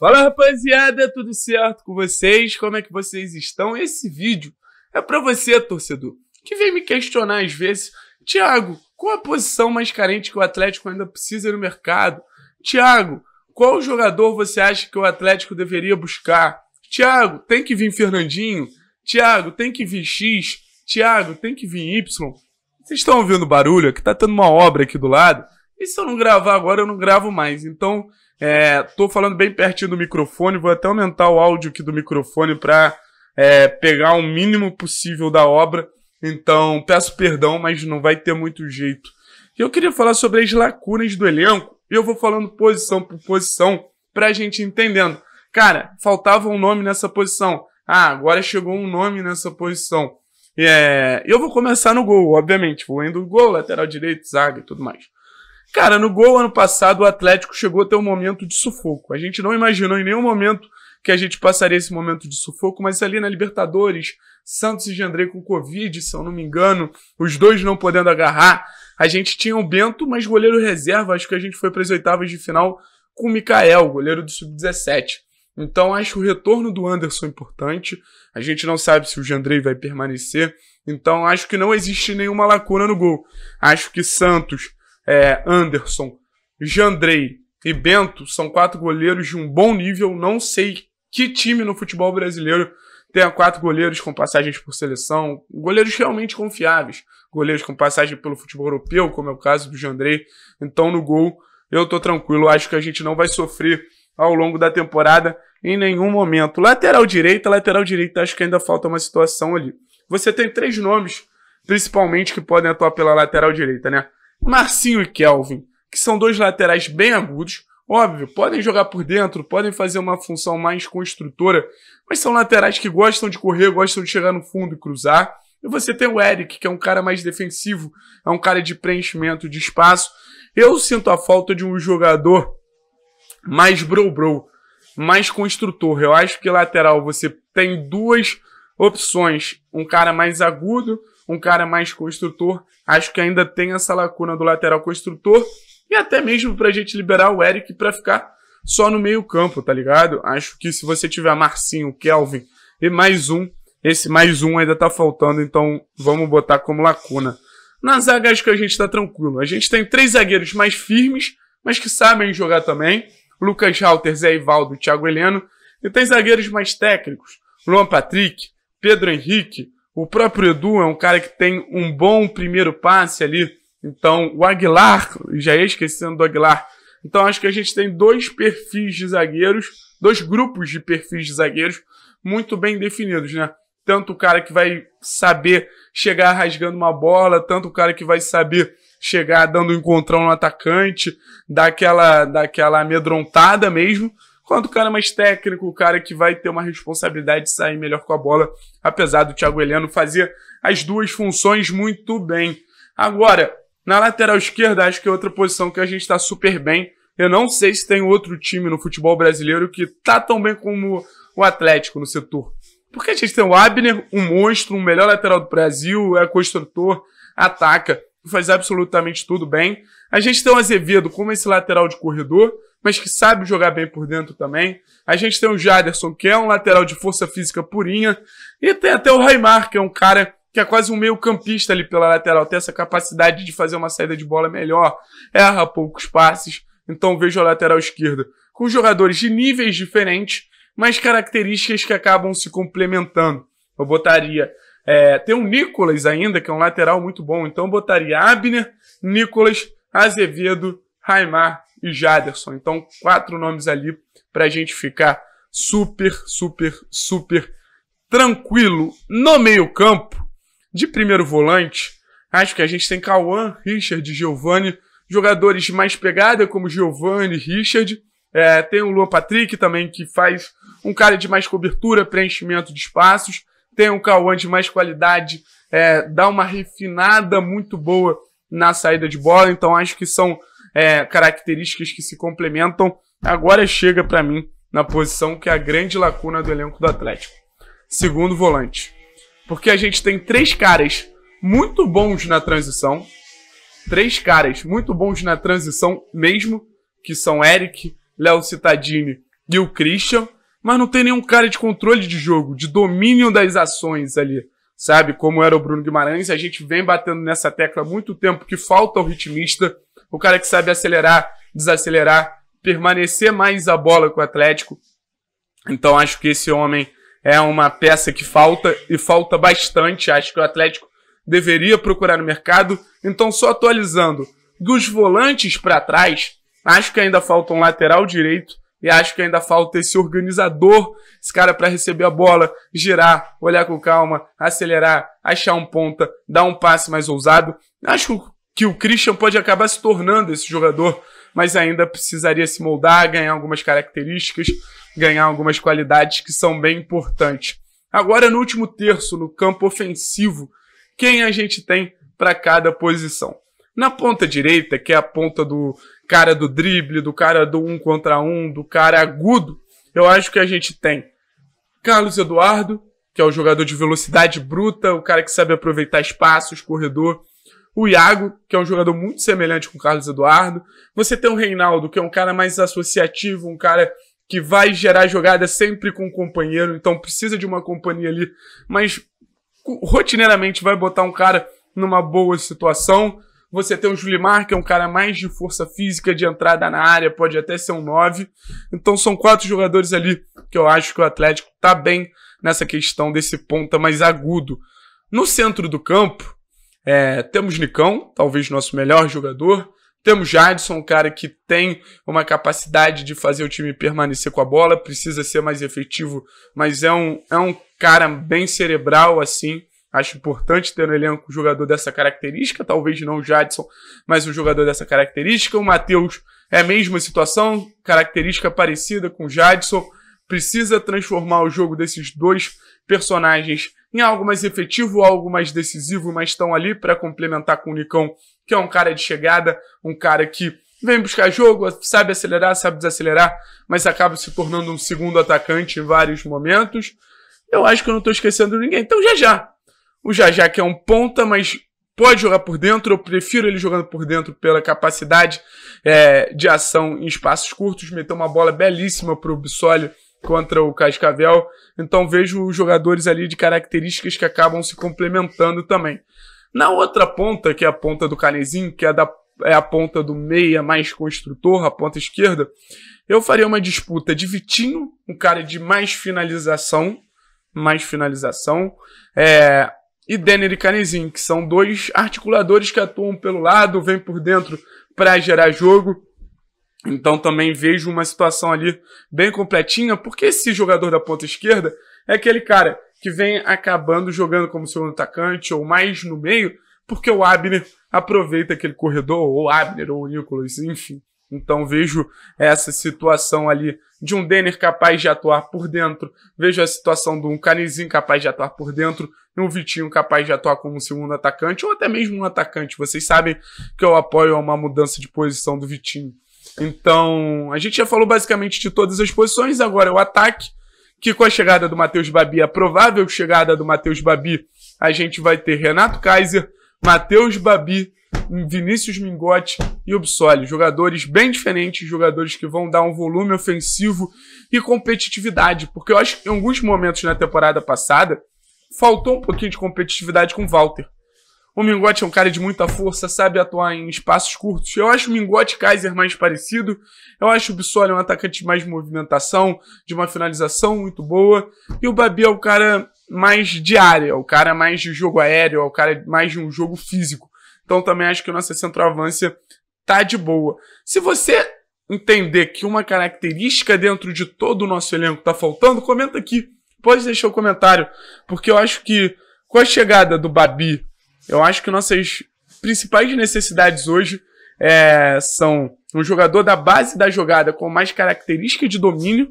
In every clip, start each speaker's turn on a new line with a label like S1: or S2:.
S1: Fala rapaziada, tudo certo com vocês? Como é que vocês estão? Esse vídeo é para você, torcedor, que vem me questionar às vezes, Thiago, qual a posição mais carente que o Atlético ainda precisa no mercado? Thiago, qual jogador você acha que o Atlético deveria buscar? Thiago, tem que vir Fernandinho? Thiago, tem que vir X? Thiago, tem que vir Y? Vocês estão ouvindo barulho? Aqui tá tendo uma obra aqui do lado. E se eu não gravar agora, eu não gravo mais. Então, é, tô falando bem pertinho do microfone, vou até aumentar o áudio aqui do microfone para é, pegar o mínimo possível da obra. Então, peço perdão, mas não vai ter muito jeito. Eu queria falar sobre as lacunas do elenco, e eu vou falando posição por posição para a gente entendendo. Cara, faltava um nome nessa posição. Ah, agora chegou um nome nessa posição. É, eu vou começar no gol, obviamente. Vou indo gol, lateral direito, zaga e tudo mais. Cara, no gol ano passado o Atlético chegou até um momento de sufoco. A gente não imaginou em nenhum momento que a gente passaria esse momento de sufoco, mas ali na Libertadores, Santos e Jandrei com Covid, se eu não me engano, os dois não podendo agarrar. A gente tinha o Bento, mas goleiro reserva, acho que a gente foi para as oitavas de final com o Mikael, goleiro do Sub-17. Então acho o retorno do Anderson importante. A gente não sabe se o Jandrei vai permanecer. Então acho que não existe nenhuma lacuna no gol. Acho que Santos é, Anderson, Jandrei e Bento são quatro goleiros de um bom nível. Não sei que time no futebol brasileiro tenha quatro goleiros com passagens por seleção, goleiros realmente confiáveis, goleiros com passagem pelo futebol europeu, como é o caso do Jandrei. Então, no gol, eu tô tranquilo, acho que a gente não vai sofrer ao longo da temporada em nenhum momento. Lateral direita, lateral direita, acho que ainda falta uma situação ali. Você tem três nomes, principalmente, que podem atuar pela lateral direita, né? Marcinho e Kelvin, que são dois laterais bem agudos, óbvio, podem jogar por dentro, podem fazer uma função mais construtora, mas são laterais que gostam de correr, gostam de chegar no fundo e cruzar. E você tem o Eric, que é um cara mais defensivo, é um cara de preenchimento de espaço. Eu sinto a falta de um jogador mais bro-bro, mais construtor. Eu acho que lateral você tem duas opções: um cara mais agudo um cara mais construtor. Acho que ainda tem essa lacuna do lateral construtor. E até mesmo pra gente liberar o Eric pra ficar só no meio-campo, tá ligado? Acho que se você tiver Marcinho, Kelvin e mais um, esse mais um ainda tá faltando, então vamos botar como lacuna. Na zaga acho que a gente tá tranquilo. A gente tem três zagueiros mais firmes, mas que sabem jogar também. Lucas Halter, Zé Ivaldo Thiago Heleno. E tem zagueiros mais técnicos. Luan Patrick, Pedro Henrique, o próprio Edu é um cara que tem um bom primeiro passe ali. Então, o Aguilar, já ia esquecendo do Aguilar. Então, acho que a gente tem dois perfis de zagueiros, dois grupos de perfis de zagueiros muito bem definidos, né? Tanto o cara que vai saber chegar rasgando uma bola, tanto o cara que vai saber chegar dando um encontrão no atacante, daquela, daquela amedrontada mesmo, quanto o cara é mais técnico, o cara é que vai ter uma responsabilidade de sair melhor com a bola, apesar do Thiago Heleno fazer as duas funções muito bem. Agora, na lateral esquerda, acho que é outra posição que a gente está super bem. Eu não sei se tem outro time no futebol brasileiro que tá tão bem como o Atlético no setor. Porque a gente tem o Abner, um monstro, um melhor lateral do Brasil, é construtor, ataca, faz absolutamente tudo bem. A gente tem o Azevedo como esse lateral de corredor, mas que sabe jogar bem por dentro também. A gente tem o Jaderson, que é um lateral de força física purinha. E tem até o Raimar, que é um cara que é quase um meio campista ali pela lateral. Tem essa capacidade de fazer uma saída de bola melhor, erra poucos passes. Então vejo a lateral esquerda com jogadores de níveis diferentes, mas características que acabam se complementando. Eu botaria é, tem o Nicolas ainda, que é um lateral muito bom. Então botaria Abner, Nicolas, Azevedo, Raimar e Jaderson. Então, quatro nomes ali para a gente ficar super, super, super tranquilo. No meio-campo, de primeiro volante, acho que a gente tem Cauã, Richard, Giovanni, jogadores de mais pegada como Giovanni, Richard. É, tem o Luan Patrick também, que faz um cara de mais cobertura, preenchimento de espaços. Tem um Cauã de mais qualidade, é, dá uma refinada muito boa na saída de bola. Então acho que são é, características que se complementam, agora chega para mim na posição que é a grande lacuna do elenco do Atlético. Segundo volante. Porque a gente tem três caras muito bons na transição. Três caras muito bons na transição mesmo, que são Eric, Léo Cittadini e o Christian, mas não tem nenhum cara de controle de jogo, de domínio das ações ali, sabe? Como era o Bruno Guimarães, a gente vem batendo nessa tecla há muito tempo que falta o ritmista, o cara que sabe acelerar, desacelerar, permanecer mais a bola com o Atlético. Então acho que esse homem é uma peça que falta e falta bastante. Acho que o Atlético deveria procurar no mercado. Então, só atualizando, dos volantes para trás, acho que ainda falta um lateral direito e acho que ainda falta esse organizador, esse cara para receber a bola, girar, olhar com calma, acelerar, achar um ponta, dar um passe mais ousado. Acho que o que o Christian pode acabar se tornando esse jogador, mas ainda precisaria se moldar, ganhar algumas características, ganhar algumas qualidades que são bem importantes. Agora, no último terço, no campo ofensivo, quem a gente tem para cada posição? Na ponta direita, que é a ponta do cara do drible, do cara do um contra um, do cara agudo, eu acho que a gente tem Carlos Eduardo, que é o jogador de velocidade bruta, o cara que sabe aproveitar espaços, corredor, o Iago, que é um jogador muito semelhante com o Carlos Eduardo. Você tem o Reinaldo, que é um cara mais associativo, um cara que vai gerar jogada sempre com um companheiro, então precisa de uma companhia ali, mas rotineiramente vai botar um cara numa boa situação. Você tem o Julimar, que é um cara mais de força física, de entrada na área, pode até ser um 9. Então são quatro jogadores ali que eu acho que o Atlético tá bem nessa questão desse ponta mais agudo. No centro do campo, é, temos Nicão, talvez nosso melhor jogador. Temos Jadson, um cara que tem uma capacidade de fazer o time permanecer com a bola, precisa ser mais efetivo, mas é um, é um cara bem cerebral, assim. Acho importante ter no elenco um jogador dessa característica, talvez não o Jadson, mas um jogador dessa característica. O Matheus é a mesma situação, característica parecida com o Jadson precisa transformar o jogo desses dois personagens em algo mais efetivo, algo mais decisivo, mas estão ali para complementar com o Nicão, que é um cara de chegada, um cara que vem buscar jogo, sabe acelerar, sabe desacelerar, mas acaba se tornando um segundo atacante em vários momentos. Eu acho que eu não estou esquecendo ninguém. Então, já já. O Jajá, que é um ponta, mas pode jogar por dentro. Eu prefiro ele jogando por dentro pela capacidade é, de ação em espaços curtos. Meteu uma bola belíssima para o Bissoli contra o Cascavel. Então vejo os jogadores ali de características que acabam se complementando também. Na outra ponta, que é a ponta do Canezinho, que é, da, é a ponta do meia mais construtor, a ponta esquerda, eu faria uma disputa de Vitinho, um cara de mais finalização, mais finalização, é, e Denner e Canezinho, que são dois articuladores que atuam pelo lado, vêm por dentro para gerar jogo. Então também vejo uma situação ali bem completinha, porque esse jogador da ponta esquerda é aquele cara que vem acabando jogando como segundo atacante ou mais no meio, porque o Abner aproveita aquele corredor, ou o Abner, ou o Nicolas, enfim. Então vejo essa situação ali de um Denner capaz de atuar por dentro, vejo a situação de um Canizinho capaz de atuar por dentro, e um Vitinho capaz de atuar como segundo atacante, ou até mesmo um atacante. Vocês sabem que eu apoio uma mudança de posição do Vitinho então, a gente já falou basicamente de todas as posições, agora é o ataque, que com a chegada do Matheus Babi, a provável chegada do Matheus Babi, a gente vai ter Renato Kaiser, Matheus Babi, Vinícius Mingotti e Obsoli. Jogadores bem diferentes, jogadores que vão dar um volume ofensivo e competitividade, porque eu acho que em alguns momentos na temporada passada faltou um pouquinho de competitividade com o Walter. O Mingote é um cara de muita força, sabe atuar em espaços curtos. Eu acho o Mingote Kaiser mais parecido. Eu acho o Bissoli um atacante mais de movimentação, de uma finalização muito boa. E o Babi é o cara mais de área, é o cara mais de jogo aéreo, é o cara mais de um jogo físico. Então também acho que a nossa centroavância tá de boa. Se você entender que uma característica dentro de todo o nosso elenco tá faltando, comenta aqui. Pode deixar o um comentário, porque eu acho que com a chegada do Babi eu acho que nossas principais necessidades hoje é, são um jogador da base da jogada com mais característica de domínio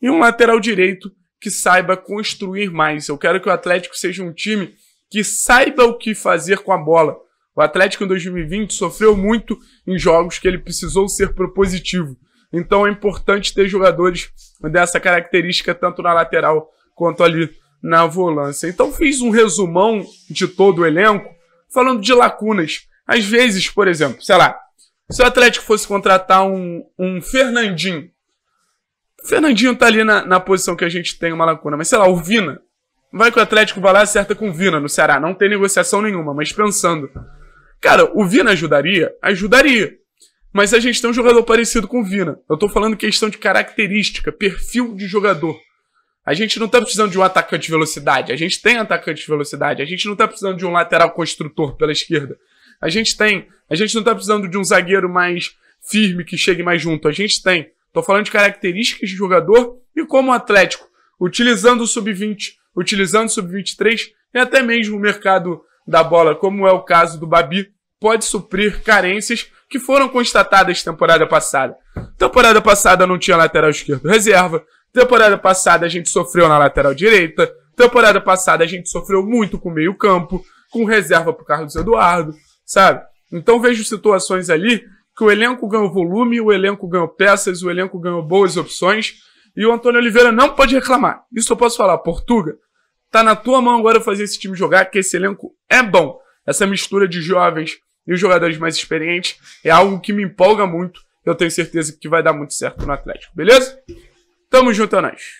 S1: e um lateral direito que saiba construir mais. Eu quero que o Atlético seja um time que saiba o que fazer com a bola. O Atlético em 2020 sofreu muito em jogos que ele precisou ser propositivo. Então é importante ter jogadores dessa característica tanto na lateral quanto ali na volância. Então fiz um resumão de todo o elenco falando de lacunas. Às vezes, por exemplo, sei lá, se o Atlético fosse contratar um, um Fernandinho, o Fernandinho tá ali na, na posição que a gente tem uma lacuna, mas sei lá, o Vina. Vai que o Atlético vai lá e acerta com o Vina no Ceará. Não tem negociação nenhuma, mas pensando. Cara, o Vina ajudaria? Ajudaria. Mas a gente tem um jogador parecido com o Vina. Eu tô falando questão de característica, perfil de jogador. A gente não tá precisando de um atacante de velocidade. A gente tem atacante de velocidade. A gente não tá precisando de um lateral construtor pela esquerda. A gente tem. A gente não tá precisando de um zagueiro mais firme que chegue mais junto. A gente tem. Tô falando de características de jogador e como o Atlético, utilizando o sub-20, utilizando o sub-23 e até mesmo o mercado da bola, como é o caso do Babi, pode suprir carências que foram constatadas temporada passada. Temporada passada não tinha lateral esquerdo reserva, Temporada passada a gente sofreu na lateral direita. Temporada passada a gente sofreu muito com meio campo, com reserva pro Carlos Eduardo, sabe? Então vejo situações ali que o elenco ganhou volume, o elenco ganhou peças, o elenco ganhou boas opções e o Antônio Oliveira não pode reclamar. Isso eu posso falar. Portuga, tá na tua mão agora fazer esse time jogar, que esse elenco é bom. Essa mistura de jovens e os jogadores mais experientes é algo que me empolga muito. Eu tenho certeza que vai dar muito certo no Atlético, beleza? Tamo junto, é nóis.